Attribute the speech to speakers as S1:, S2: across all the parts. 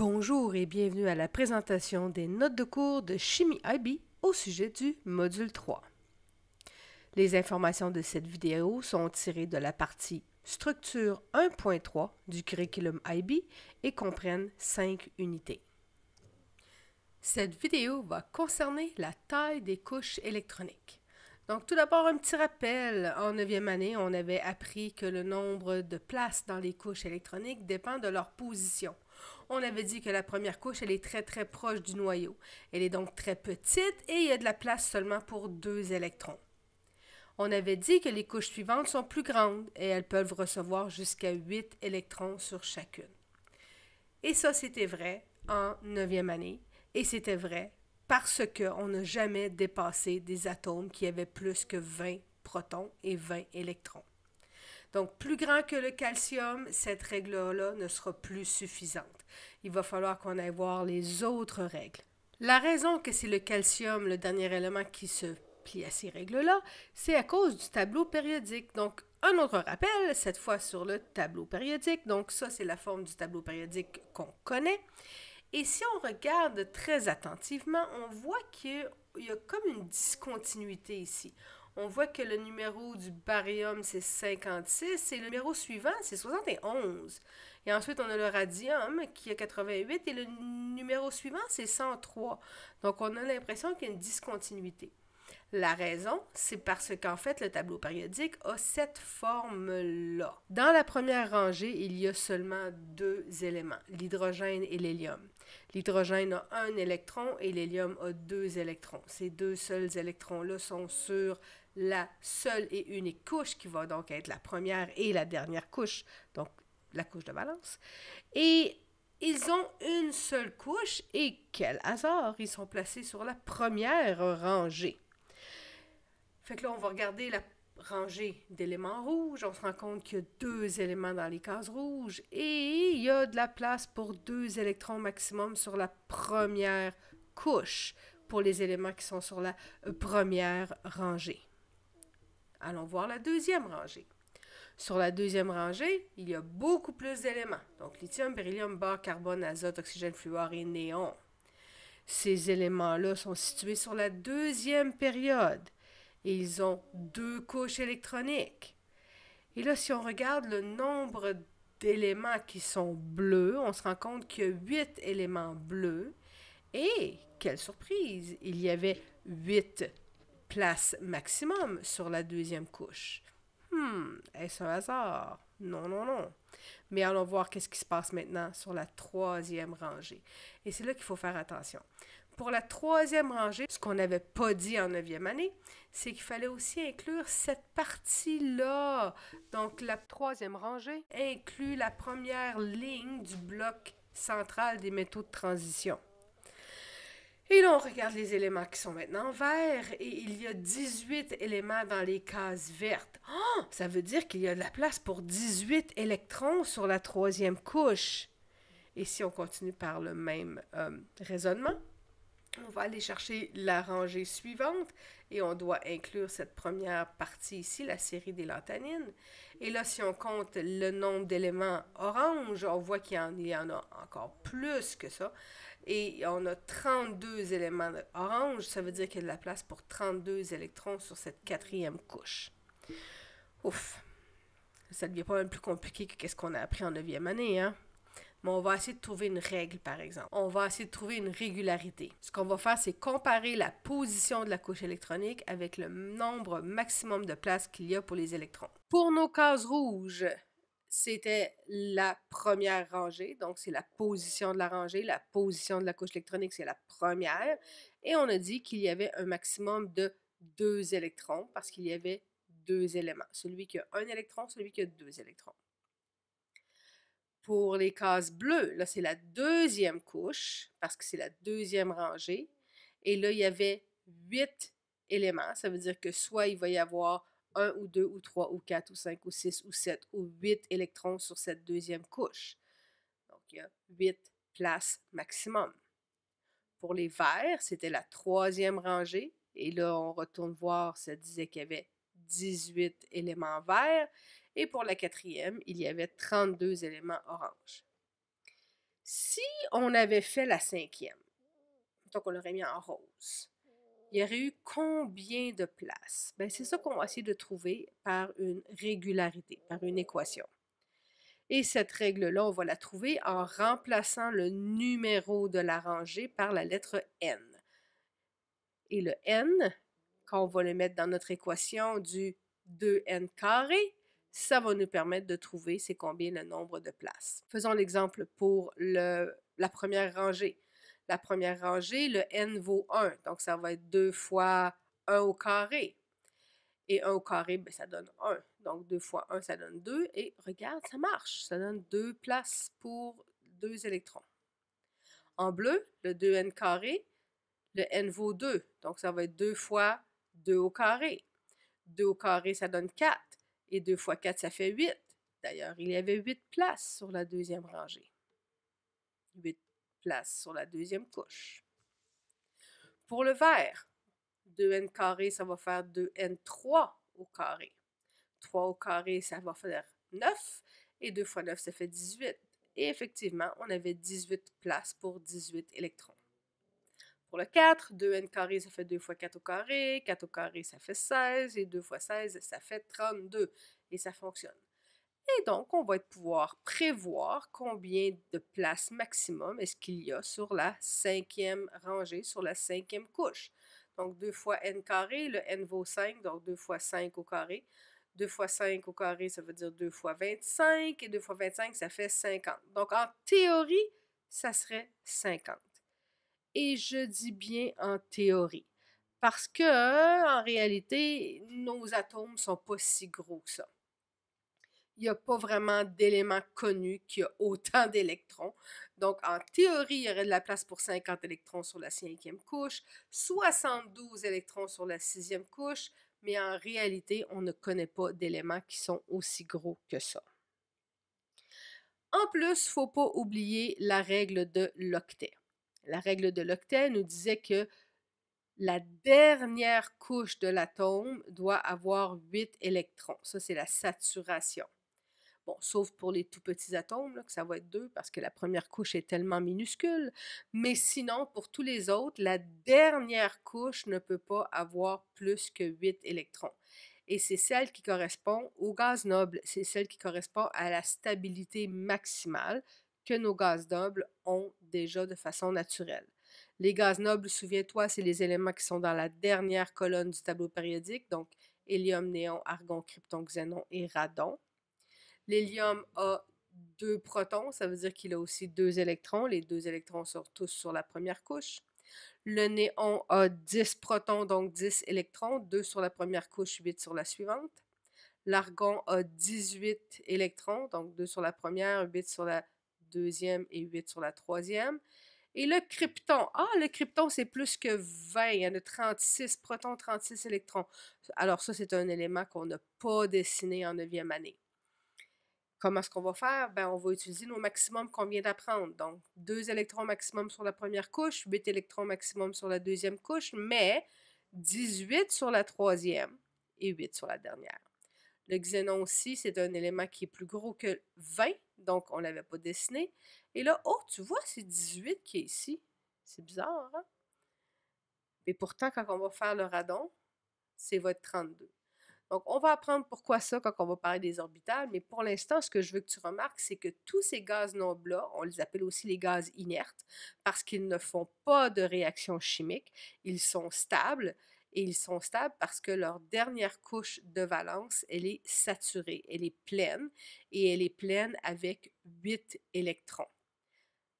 S1: Bonjour et bienvenue à la présentation des notes de cours de Chimie IB au sujet du module 3. Les informations de cette vidéo sont tirées de la partie Structure 1.3 du curriculum IB et comprennent 5 unités. Cette vidéo va concerner la taille des couches électroniques. Donc tout d'abord, un petit rappel. En 9e année, on avait appris que le nombre de places dans les couches électroniques dépend de leur position – on avait dit que la première couche, elle est très très proche du noyau. Elle est donc très petite et il y a de la place seulement pour deux électrons. On avait dit que les couches suivantes sont plus grandes et elles peuvent recevoir jusqu'à 8 électrons sur chacune. Et ça, c'était vrai en neuvième année et c'était vrai parce qu'on n'a jamais dépassé des atomes qui avaient plus que 20 protons et 20 électrons. Donc, plus grand que le calcium, cette règle-là ne sera plus suffisante. Il va falloir qu'on aille voir les autres règles. La raison que c'est le calcium, le dernier élément qui se plie à ces règles-là, c'est à cause du tableau périodique. Donc, un autre rappel, cette fois sur le tableau périodique. Donc, ça, c'est la forme du tableau périodique qu'on connaît. Et si on regarde très attentivement, on voit qu'il y a comme une discontinuité ici on voit que le numéro du barium, c'est 56 et le numéro suivant, c'est 71. Et ensuite, on a le radium qui est 88 et le numéro suivant, c'est 103. Donc, on a l'impression qu'il y a une discontinuité. La raison, c'est parce qu'en fait, le tableau périodique a cette forme-là. Dans la première rangée, il y a seulement deux éléments, l'hydrogène et l'hélium. L'hydrogène a un électron et l'hélium a deux électrons. Ces deux seuls électrons-là sont sur la seule et unique couche qui va donc être la première et la dernière couche, donc la couche de balance. Et ils ont une seule couche et quel hasard, ils sont placés sur la première rangée. Fait que là, on va regarder la rangée d'éléments rouges. On se rend compte qu'il y a deux éléments dans les cases rouges et il y a de la place pour deux électrons maximum sur la première couche pour les éléments qui sont sur la première rangée. Allons voir la deuxième rangée. Sur la deuxième rangée, il y a beaucoup plus d'éléments, donc lithium, beryllium, bore, carbone, azote, oxygène, fluor et néon. Ces éléments-là sont situés sur la deuxième période et ils ont deux couches électroniques. Et là, si on regarde le nombre d'éléments qui sont bleus, on se rend compte qu'il y a huit éléments bleus. Et, quelle surprise, il y avait huit place maximum sur la deuxième couche. Hmm, est-ce un hasard? Non, non, non. Mais allons voir qu'est-ce qui se passe maintenant sur la troisième rangée. Et c'est là qu'il faut faire attention. Pour la troisième rangée, ce qu'on n'avait pas dit en neuvième année, c'est qu'il fallait aussi inclure cette partie-là. Donc la troisième rangée inclut la première ligne du bloc central des métaux de transition on regarde les éléments qui sont maintenant verts et il y a 18 éléments dans les cases vertes. Oh, ça veut dire qu'il y a de la place pour 18 électrons sur la troisième couche. Et si on continue par le même euh, raisonnement, on va aller chercher la rangée suivante et on doit inclure cette première partie ici, la série des lantanines. Et là, si on compte le nombre d'éléments orange, on voit qu'il y en a encore plus que ça. Et on a 32 éléments orange, ça veut dire qu'il y a de la place pour 32 électrons sur cette quatrième couche. Ouf, ça devient pas même plus compliqué que ce qu'on a appris en 9e année, hein? Mais on va essayer de trouver une règle, par exemple. On va essayer de trouver une régularité. Ce qu'on va faire, c'est comparer la position de la couche électronique avec le nombre maximum de places qu'il y a pour les électrons. Pour nos cases rouges, c'était la première rangée, donc c'est la position de la rangée, la position de la couche électronique, c'est la première. Et on a dit qu'il y avait un maximum de deux électrons parce qu'il y avait deux éléments, celui qui a un électron, celui qui a deux électrons. Pour les cases bleues, là c'est la deuxième couche parce que c'est la deuxième rangée. Et là, il y avait huit éléments, ça veut dire que soit il va y avoir 1 ou 2 ou 3 ou 4 ou 5 ou 6 ou 7 ou 8 électrons sur cette deuxième couche. Donc, il y a 8 places maximum. Pour les verts, c'était la troisième rangée. Et là, on retourne voir, ça disait qu'il y avait 18 éléments verts. Et pour la quatrième, il y avait 32 éléments oranges. Si on avait fait la cinquième, donc on l'aurait mis en rose, il y aurait eu combien de places? Ben, c'est ça qu'on va essayer de trouver par une régularité, par une équation. Et cette règle-là, on va la trouver en remplaçant le numéro de la rangée par la lettre n. Et le n, quand on va le mettre dans notre équation du 2n carré, ça va nous permettre de trouver c'est combien le nombre de places. Faisons l'exemple pour le, la première rangée la première rangée, le n vaut 1. Donc, ça va être 2 fois 1 au carré. Et 1 au carré, ben, ça donne 1. Donc, 2 fois 1, ça donne 2. Et regarde, ça marche. Ça donne 2 places pour 2 électrons. En bleu, le 2n carré, le n vaut 2. Donc, ça va être 2 fois 2 au carré. 2 au carré, ça donne 4. Et 2 fois 4, ça fait 8. D'ailleurs, il y avait 8 places sur la deuxième rangée. 8 place sur la deuxième couche. Pour le vert, 2n carré, ça va faire 2n3 au carré. 3 au carré, ça va faire 9. Et 2 fois 9, ça fait 18. Et effectivement, on avait 18 places pour 18 électrons. Pour le 4, 2n carré, ça fait 2 fois 4 au carré. 4 au carré, ça fait 16. Et 2 fois 16, ça fait 32. Et ça fonctionne. Et donc, on va pouvoir prévoir combien de places maximum est-ce qu'il y a sur la cinquième rangée, sur la cinquième couche. Donc, 2 fois n carré, le n vaut 5, donc 2 fois 5 au carré. 2 fois 5 au carré, ça veut dire 2 fois 25, et 2 fois 25, ça fait 50. Donc, en théorie, ça serait 50. Et je dis bien en théorie, parce que, en réalité, nos atomes ne sont pas si gros que ça il n'y a pas vraiment d'éléments connus qui a autant d'électrons. Donc, en théorie, il y aurait de la place pour 50 électrons sur la cinquième couche, 72 électrons sur la sixième couche, mais en réalité, on ne connaît pas d'éléments qui sont aussi gros que ça. En plus, il ne faut pas oublier la règle de l'octet. La règle de l'octet nous disait que la dernière couche de l'atome doit avoir 8 électrons. Ça, c'est la saturation sauf pour les tout petits atomes, que ça va être deux parce que la première couche est tellement minuscule. Mais sinon, pour tous les autres, la dernière couche ne peut pas avoir plus que 8 électrons. Et c'est celle qui correspond au gaz noble. C'est celle qui correspond à la stabilité maximale que nos gaz nobles ont déjà de façon naturelle. Les gaz nobles, souviens-toi, c'est les éléments qui sont dans la dernière colonne du tableau périodique, donc hélium, néon, argon, krypton, xénon et radon. L'hélium a deux protons, ça veut dire qu'il a aussi deux électrons. Les deux électrons sont tous sur la première couche. Le néon a 10 protons, donc 10 électrons, 2 sur la première couche, 8 sur la suivante. L'argon a 18 électrons, donc 2 sur la première, 8 sur la deuxième et 8 sur la troisième. Et le krypton, ah, le krypton, c'est plus que 20, il y en a 36 protons, 36 électrons. Alors ça, c'est un élément qu'on n'a pas dessiné en neuvième année. Comment est-ce qu'on va faire? Ben, on va utiliser nos maximums qu'on vient d'apprendre. Donc, 2 électrons maximum sur la première couche, 8 électrons maximum sur la deuxième couche, mais 18 sur la troisième et 8 sur la dernière. Le xénon aussi, c'est un élément qui est plus gros que 20, donc on ne l'avait pas dessiné. Et là, oh, tu vois, c'est 18 qui est ici. C'est bizarre, hein? Mais pourtant, quand on va faire le radon, c'est votre 32. Donc, on va apprendre pourquoi ça quand on va parler des orbitales, mais pour l'instant, ce que je veux que tu remarques, c'est que tous ces gaz nobles-là, on les appelle aussi les gaz inertes, parce qu'ils ne font pas de réaction chimique, ils sont stables, et ils sont stables parce que leur dernière couche de valence, elle est saturée, elle est pleine, et elle est pleine avec 8 électrons.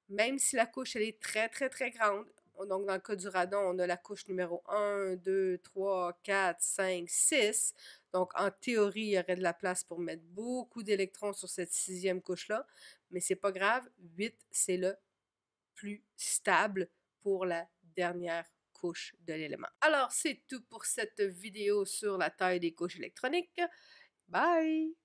S1: Même si la couche, elle est très, très, très grande, donc dans le cas du radon, on a la couche numéro 1, 2, 3, 4, 5, 6. Donc en théorie, il y aurait de la place pour mettre beaucoup d'électrons sur cette sixième couche-là, mais c'est pas grave, 8, c'est le plus stable pour la dernière couche de l'élément. Alors c'est tout pour cette vidéo sur la taille des couches électroniques. Bye!